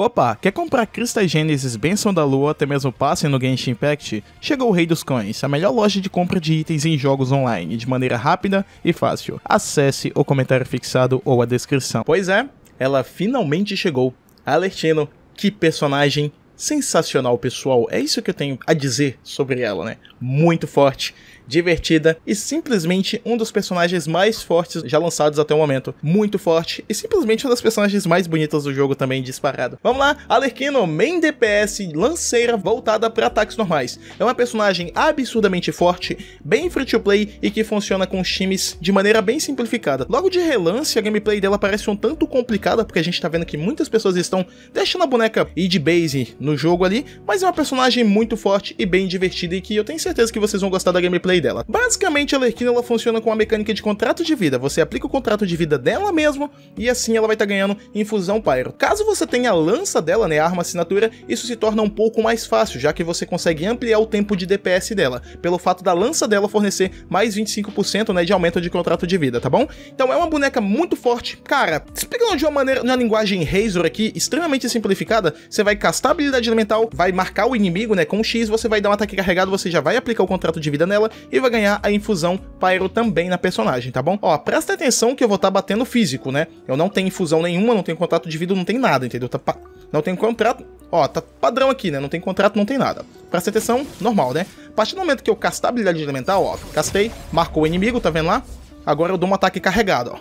Opa, quer comprar Crista Gênesis, Benção da Lua, até mesmo passe no Genshin Impact? Chegou o Rei dos Coins, a melhor loja de compra de itens em jogos online, de maneira rápida e fácil. Acesse o comentário fixado ou a descrição. Pois é, ela finalmente chegou. Alertino, que personagem sensacional, pessoal. É isso que eu tenho a dizer sobre ela, né? Muito forte divertida e simplesmente um dos personagens mais fortes já lançados até o momento. Muito forte e simplesmente um dos personagens mais bonitos do jogo também disparado. Vamos lá, Alerquino, main DPS, lanceira voltada para ataques normais. É uma personagem absurdamente forte, bem free to play e que funciona com times de maneira bem simplificada. Logo de relance, a gameplay dela parece um tanto complicada, porque a gente tá vendo que muitas pessoas estão deixando a boneca ir de base no jogo ali, mas é uma personagem muito forte e bem divertida e que eu tenho certeza que vocês vão gostar da gameplay dela. Basicamente, a Lerquina ela funciona com a mecânica de contrato de vida. Você aplica o contrato de vida dela mesmo e assim ela vai estar tá ganhando infusão pyro. Caso você tenha a lança dela, né, a arma assinatura, isso se torna um pouco mais fácil, já que você consegue ampliar o tempo de DPS dela, pelo fato da lança dela fornecer mais 25% né, de aumento de contrato de vida, tá bom? Então é uma boneca muito forte. Cara, explicando de uma maneira, na linguagem Razor aqui, extremamente simplificada, você vai castar a habilidade elemental, vai marcar o inimigo, né, com um X, você vai dar um ataque carregado, você já vai aplicar o contrato de vida nela e vai ganhar a infusão Pyro também na personagem, tá bom? Ó, presta atenção que eu vou estar tá batendo físico, né? Eu não tenho infusão nenhuma, não tenho contrato de vida, não tem nada, entendeu? Tá pa... Não tenho contrato... Ó, tá padrão aqui, né? Não tem contrato, não tem nada. Presta atenção, normal, né? A partir do momento que eu castar a habilidade elemental, ó, castei, marcou o inimigo, tá vendo lá? Agora eu dou um ataque carregado, ó.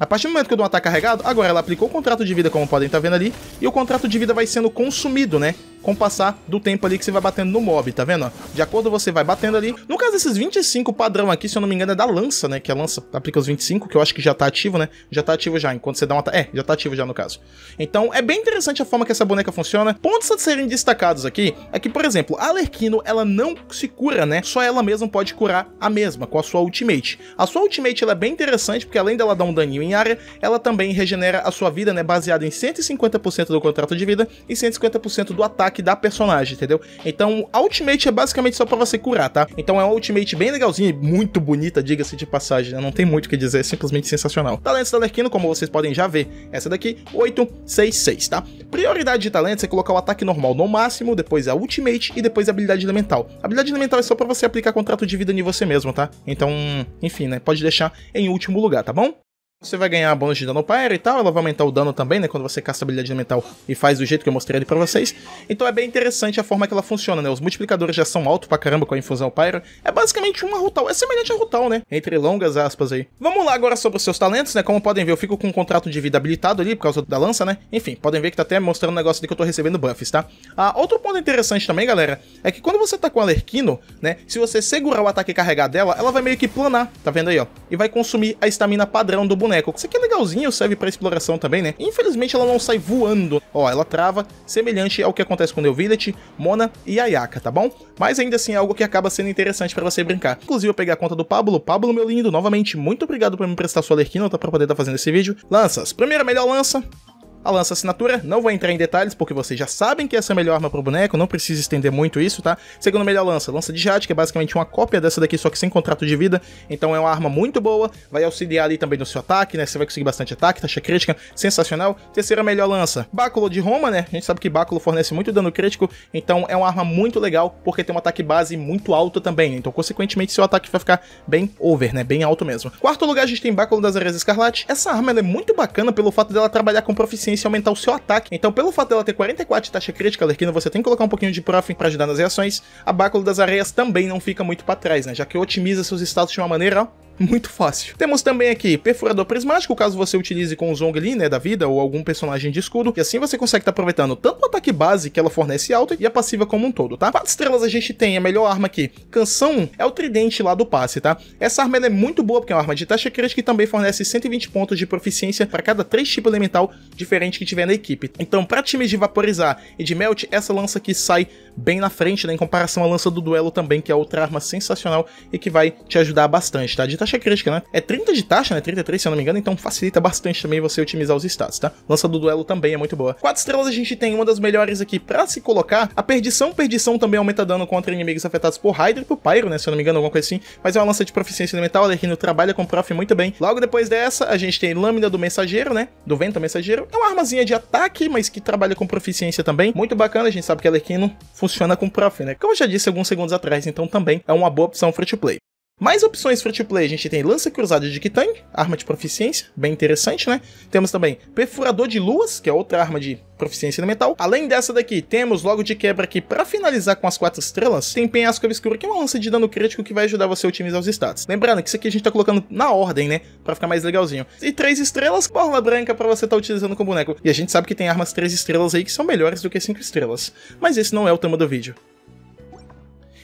A partir do momento que eu dou um ataque carregado, agora ela aplicou o contrato de vida, como podem estar tá vendo ali, e o contrato de vida vai sendo consumido, né? com o passar do tempo ali que você vai batendo no mob, tá vendo? De acordo você vai batendo ali. No caso desses 25 padrão aqui, se eu não me engano, é da lança, né? Que a lança aplica os 25, que eu acho que já tá ativo, né? Já tá ativo já, enquanto você dá uma... É, já tá ativo já no caso. Então, é bem interessante a forma que essa boneca funciona. Pontos a serem destacados aqui é que, por exemplo, a Alerquino, ela não se cura, né? Só ela mesma pode curar a mesma, com a sua ultimate. A sua ultimate, ela é bem interessante, porque além dela dar um daninho em área, ela também regenera a sua vida, né? Baseada em 150% do contrato de vida e 150% do ataque ataque da personagem, entendeu? Então, Ultimate é basicamente só pra você curar, tá? Então é um Ultimate bem legalzinho e muito bonita, diga-se de passagem, né? Não tem muito o que dizer, é simplesmente sensacional. Talentos da Lerquino, como vocês podem já ver, essa daqui, 866, tá? Prioridade de talentos é colocar o ataque normal no máximo, depois a Ultimate e depois a habilidade elemental. A habilidade elemental é só pra você aplicar contrato de vida em você mesmo, tá? Então, enfim, né? Pode deixar em último lugar, tá bom? Você vai ganhar bônus de dano pyre e tal, ela vai aumentar o dano também, né, quando você casta a habilidade elemental e faz do jeito que eu mostrei ali pra vocês. Então é bem interessante a forma que ela funciona, né, os multiplicadores já são altos pra caramba com a infusão Pyro. É basicamente uma Rutal, é semelhante a Rutal, né, entre longas aspas aí. Vamos lá agora sobre os seus talentos, né, como podem ver eu fico com um contrato de vida habilitado ali por causa da lança, né. Enfim, podem ver que tá até mostrando um negócio ali que eu tô recebendo buffs, tá. Ah, outro ponto interessante também, galera, é que quando você tá com a Lerquino, né, se você segurar o ataque e carregar dela, ela vai meio que planar, tá vendo aí, ó, e vai consumir a estamina padrão do boneco boneco. Isso aqui é legalzinho, serve para exploração também, né? Infelizmente ela não sai voando. Ó, ela trava, semelhante ao que acontece com o Neo Mona e Ayaka, tá bom? Mas ainda assim é algo que acaba sendo interessante para você brincar. Inclusive eu peguei a conta do Pablo. Pablo, meu lindo, novamente, muito obrigado por me prestar sua Lerquinota para poder estar tá fazendo esse vídeo. Lanças. Primeira melhor lança, a lança assinatura, não vou entrar em detalhes porque vocês já sabem que essa é a melhor arma pro boneco, não precisa estender muito isso, tá? Segundo melhor lança, lança de jade, que é basicamente uma cópia dessa daqui, só que sem contrato de vida, então é uma arma muito boa, vai auxiliar ali também no seu ataque, né? Você vai conseguir bastante ataque, taxa crítica, sensacional. Terceira melhor lança, báculo de Roma, né? A gente sabe que báculo fornece muito dano crítico, então é uma arma muito legal porque tem um ataque base muito alto também, né? então consequentemente seu ataque vai ficar bem over, né? Bem alto mesmo. Quarto lugar a gente tem báculo das areias escarlate. Essa arma é muito bacana pelo fato dela trabalhar com proficiência eficiência e aumentar o seu ataque. Então, pelo fato dela ter 44 de taxa crítica, Lerquina, você tem que colocar um pouquinho de Prof para ajudar nas reações. A Báculo das Areias também não fica muito para trás, né? Já que otimiza seus status de uma maneira muito fácil. Temos também aqui perfurador prismático, caso você utilize com o Zhongli, né, da vida, ou algum personagem de escudo, e assim você consegue estar tá aproveitando tanto o ataque base, que ela fornece alto, e a passiva como um todo, tá? Quatro estrelas a gente tem, a melhor arma aqui, canção, é o tridente lá do passe, tá? Essa arma é muito boa, porque é uma arma de taxa crítica e também fornece 120 pontos de proficiência para cada três tipos elemental diferente que tiver na equipe. Então, para times de vaporizar e de melt, essa lança aqui sai bem na frente, né, em comparação à lança do duelo também, que é outra arma sensacional e que vai te ajudar bastante, tá? De taxa taxa crítica, né? É 30 de taxa, né? 33, se eu não me engano, então facilita bastante também você otimizar os status, tá? Lança do duelo também é muito boa. 4 estrelas a gente tem uma das melhores aqui pra se colocar. A perdição, perdição também aumenta dano contra inimigos afetados por Hydra e por Pyro, né? Se eu não me engano, alguma coisa assim. Mas é uma lança de proficiência elemental, Alerino é trabalha com prof muito bem. Logo depois dessa, a gente tem Lâmina do Mensageiro, né? Do Vento Mensageiro. É uma armazinha de ataque, mas que trabalha com proficiência também. Muito bacana, a gente sabe que Alerquino é funciona com prof, né? Como eu já disse alguns segundos atrás, então também é uma boa opção free to play. Mais opções free-to-play, a gente tem Lança Cruzada de Kitang, arma de proficiência, bem interessante, né? Temos também Perfurador de Luas, que é outra arma de proficiência elemental. Além dessa daqui, temos logo de quebra aqui, para finalizar com as quatro estrelas, tem Penhasco Obscuro, que é uma lança de dano crítico que vai ajudar você a otimizar os status. Lembrando que isso aqui a gente tá colocando na ordem, né? para ficar mais legalzinho. E três estrelas, Borla Branca, para você tá utilizando com boneco. E a gente sabe que tem armas três estrelas aí que são melhores do que cinco estrelas. Mas esse não é o tema do vídeo.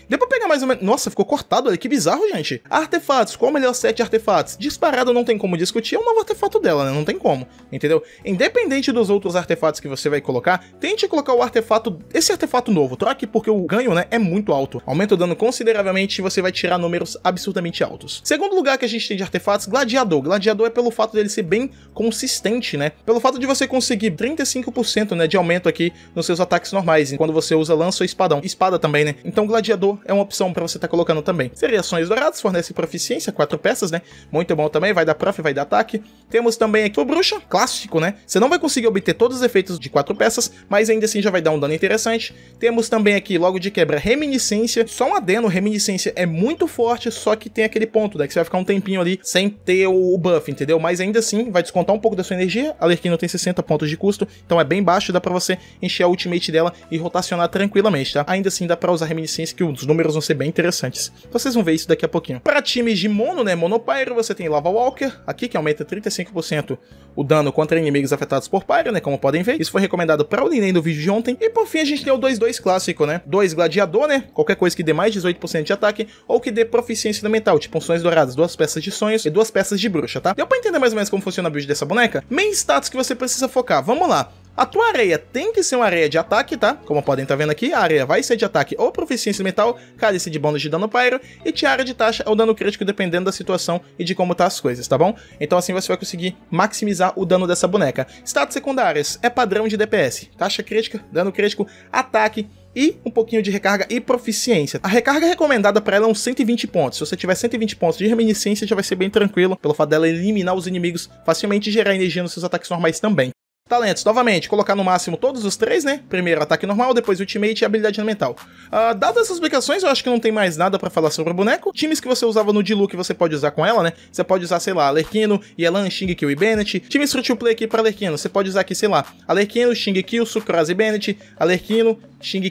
Deu pra pegar mais ou menos... Nossa, ficou cortado, olha que bizarro, gente. Artefatos, qual o melhor set de artefatos? Disparado não tem como discutir, é um novo artefato dela, né? Não tem como, entendeu? Independente dos outros artefatos que você vai colocar, tente colocar o artefato... Esse artefato novo, troque porque o ganho, né, é muito alto. Aumenta o dano consideravelmente e você vai tirar números absurdamente altos. Segundo lugar que a gente tem de artefatos, Gladiador. Gladiador é pelo fato dele ser bem consistente, né? Pelo fato de você conseguir 35%, né, de aumento aqui nos seus ataques normais, quando você usa lança ou espadão. Espada também, né? Então Gladiador é uma opção para você estar tá colocando também. Seriações douradas fornece proficiência, quatro peças, né? Muito bom também, vai dar prof, vai dar ataque. Temos também aqui o Bruxa, clássico, né? Você não vai conseguir obter todos os efeitos de quatro peças, mas ainda assim já vai dar um dano interessante. Temos também aqui, logo de quebra, Reminiscência. Só um adeno, Reminiscência é muito forte, só que tem aquele ponto, né? Que você vai ficar um tempinho ali sem ter o buff, entendeu? Mas ainda assim, vai descontar um pouco da sua energia. A Lerquina tem 60 pontos de custo, então é bem baixo, dá pra você encher a ultimate dela e rotacionar tranquilamente, tá? Ainda assim, dá pra usar Reminiscência, que os os números vão ser bem interessantes. Vocês vão ver isso daqui a pouquinho. Para times de mono, né, monopyro, você tem Lava Walker, aqui que aumenta 35% o dano contra inimigos afetados por pyro, né, como podem ver. Isso foi recomendado para o Ninei no vídeo de ontem. E por fim, a gente tem o 2-2 clássico, né, 2 Gladiador, né, qualquer coisa que dê mais 18% de ataque ou que dê proficiência mental, tipo sonhos douradas, duas peças de sonhos e duas peças de bruxa, tá? Deu para entender mais ou menos como funciona a build dessa boneca? Main status que você precisa focar, vamos lá. A tua areia tem que ser uma areia de ataque, tá? Como podem estar tá vendo aqui, a areia vai ser de ataque ou proficiência mental, cálice de bônus de dano pyro e tiara de taxa ou dano crítico, dependendo da situação e de como tá as coisas, tá bom? Então assim você vai conseguir maximizar o dano dessa boneca. Status secundárias é padrão de DPS, taxa crítica, dano crítico, ataque, e um pouquinho de recarga e proficiência. A recarga recomendada para ela é uns 120 pontos. Se você tiver 120 pontos de reminiscência, já vai ser bem tranquilo, pelo fato dela eliminar os inimigos facilmente e gerar energia nos seus ataques normais também. Talentos, novamente, colocar no máximo todos os três, né? Primeiro ataque normal, depois ultimate e habilidade elemental. Uh, dadas essas explicações, eu acho que não tem mais nada para falar sobre o boneco. Times que você usava no Diluc, você pode usar com ela, né? Você pode usar, sei lá, Alerquino, Yelan, kill e Bennett. times free to play aqui pra Alerquino, você pode usar aqui, sei lá, Alerquino, kill Sucrase e Bennett, Alerquino,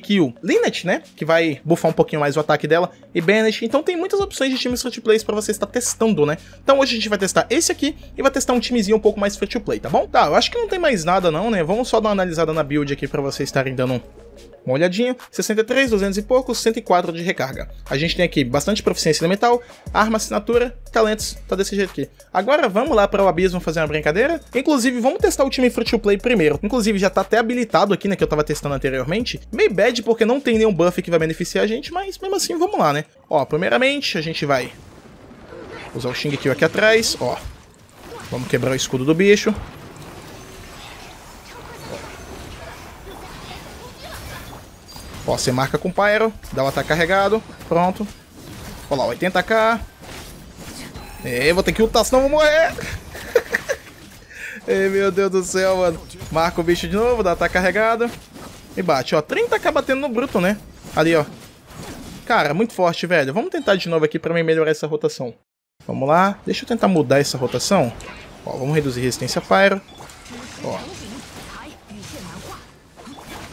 kill Linet, né? Que vai buffar um pouquinho mais o ataque dela, e Bennett. Então tem muitas opções de times free to play pra você estar testando, né? Então hoje a gente vai testar esse aqui e vai testar um timezinho um pouco mais free to play, tá bom? Tá, eu acho que não tem mais mais nada não, né? Vamos só dar uma analisada na build aqui para vocês estarem dando uma olhadinha. 63, 200 e pouco, 104 de recarga. A gente tem aqui bastante proficiência elemental, arma, assinatura, talentos, tá desse jeito aqui. Agora vamos lá para o abismo fazer uma brincadeira. Inclusive, vamos testar o time free to play primeiro. Inclusive, já tá até habilitado aqui, né, que eu tava testando anteriormente. Meio bad porque não tem nenhum buff que vai beneficiar a gente, mas mesmo assim, vamos lá, né? Ó, primeiramente, a gente vai usar o Kill aqui atrás, ó. Vamos quebrar o escudo do bicho. Ó, você marca com Pyro, dá o ataque carregado, pronto. Ó lá, 80k. É, vou ter que ultar, senão vou morrer. Ei, meu Deus do céu, mano. Marca o bicho de novo, dá o ataque carregado. E bate, ó. 30k batendo no bruto, né? Ali, ó. Cara, muito forte, velho. Vamos tentar de novo aqui pra mim melhorar essa rotação. Vamos lá. Deixa eu tentar mudar essa rotação. Ó, vamos reduzir resistência a Pyro. Ó.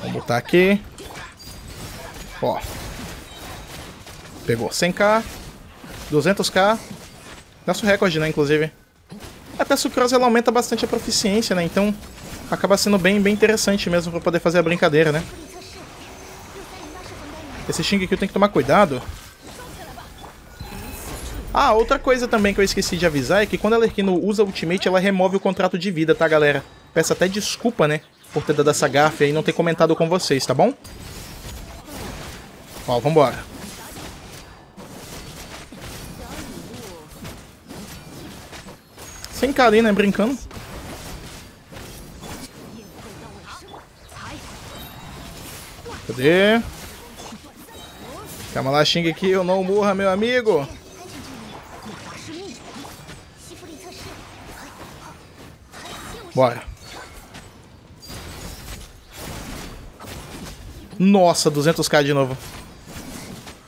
Vamos botar aqui. Ó. Pegou 100k, 200k. Nosso recorde, né, inclusive. Até Sucrose ela aumenta bastante a proficiência, né? Então acaba sendo bem, bem interessante mesmo pra poder fazer a brincadeira, né? Esse Xing aqui tenho que tomar cuidado. Ah, outra coisa também que eu esqueci de avisar é que quando a Lerquino usa Ultimate, ela remove o contrato de vida, tá, galera? Peço até desculpa, né, por ter dado essa gafe aí e não ter comentado com vocês, tá bom? Ó, vambora. Sem carinho, né? Brincando. Cadê? Calma lá, xinga aqui, eu não morra, meu amigo. Bora. Nossa, 200k de novo.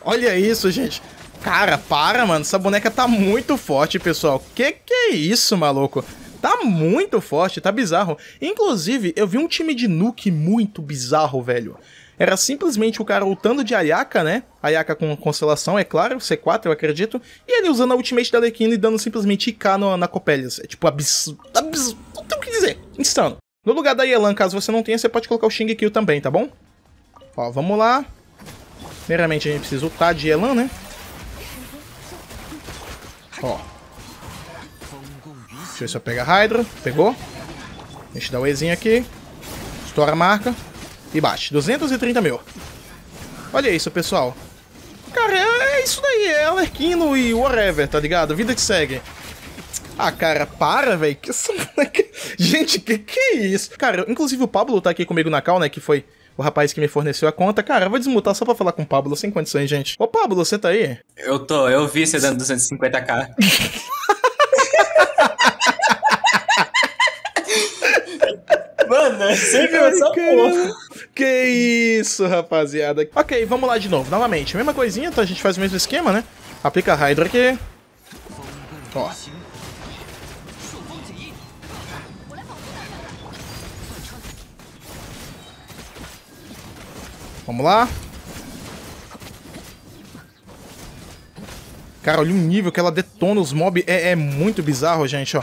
Olha isso, gente. Cara, para, mano. Essa boneca tá muito forte, pessoal. Que que é isso, maluco? Tá muito forte, tá bizarro. Inclusive, eu vi um time de Nuke muito bizarro, velho. Era simplesmente o cara lutando de Ayaka, né? Ayaka com constelação, é claro, C4, eu acredito. E ele usando a ultimate da Lequina e dando simplesmente IK no, na Copelias. É tipo absurdo. Abs... Não tem o que dizer. Instano. No lugar da Yelan, caso você não tenha, você pode colocar o Kill também, tá bom? Ó, vamos lá. Primeiramente a gente precisa ultar de Elan, né? Ó. Deixa eu ver se eu pego a Hydra. Pegou. A gente dá o Ezinho aqui. Estoura a marca. E bate. 230 mil. Olha isso, pessoal. Cara, é isso daí. É Alerquino e whatever, tá ligado? Vida que segue. Ah, cara, para, velho. Que essa moleque... Gente, que que é isso? Cara, inclusive o Pablo tá aqui comigo na cal, né? Que foi o rapaz que me forneceu a conta. Cara, eu vou desmutar só pra falar com o Pablo, sem condições, gente. Ô, Pablo, você tá aí? Eu tô, eu vi você dando 250k. Mano, você viu essa porra? Que isso, rapaziada. Ok, vamos lá de novo, novamente. Mesma coisinha, então a gente faz o mesmo esquema, né? Aplica a Hydra aqui. Ó. Vamos lá. Cara, olha o nível que ela detona os mobs. É, é, muito bizarro, gente, ó.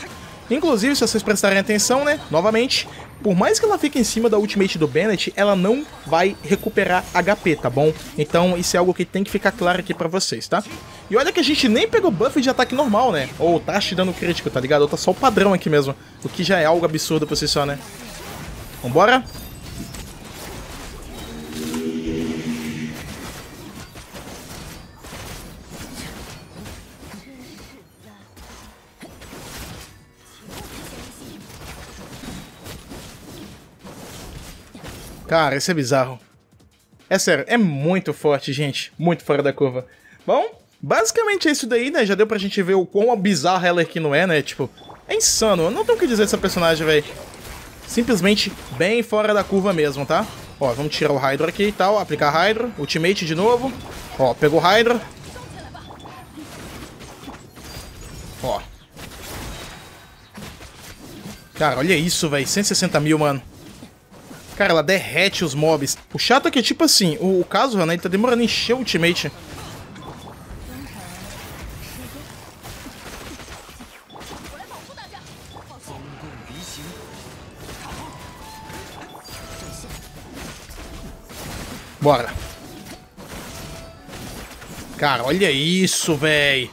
Inclusive, se vocês prestarem atenção, né? Novamente, por mais que ela fique em cima da ultimate do Bennett, ela não vai recuperar HP, tá bom? Então, isso é algo que tem que ficar claro aqui pra vocês, tá? E olha que a gente nem pegou buff de ataque normal, né? Ou oh, tá te dando crítico, tá ligado? Ou tá só o padrão aqui mesmo. O que já é algo absurdo pra vocês só, né? Vambora. Cara, isso é bizarro. É sério, é muito forte, gente. Muito fora da curva. Bom, basicamente é isso daí, né? Já deu pra gente ver o quão bizarra ela aqui é não é, né? Tipo, é insano. Eu não tenho o que dizer dessa personagem, velho. Simplesmente bem fora da curva mesmo, tá? Ó, vamos tirar o Hydro aqui e tal. Aplicar Hydro. Ultimate de novo. Ó, pegou Hydro. Ó. Cara, olha isso, velho. 160 mil, mano. Cara, ela derrete os mobs. O chato é que, tipo assim, o, o caso, né, ele tá demorando a encher o ultimate. Bora. Cara, olha isso, véi.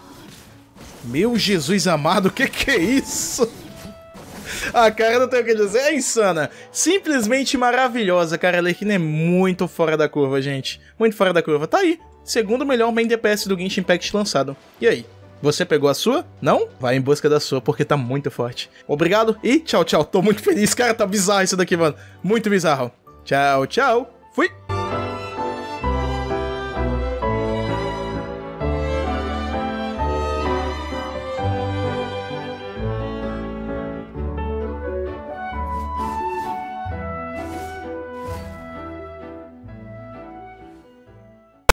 Meu Jesus amado, o que que é isso? A ah, cara não tem o que dizer, é insana. Simplesmente maravilhosa, cara. A Arlequina é muito fora da curva, gente. Muito fora da curva. Tá aí, segundo melhor main DPS do Genshin Impact lançado. E aí? Você pegou a sua? Não? Vai em busca da sua, porque tá muito forte. Obrigado e tchau, tchau. Tô muito feliz, cara. Tá bizarro isso daqui, mano. Muito bizarro. Tchau, tchau.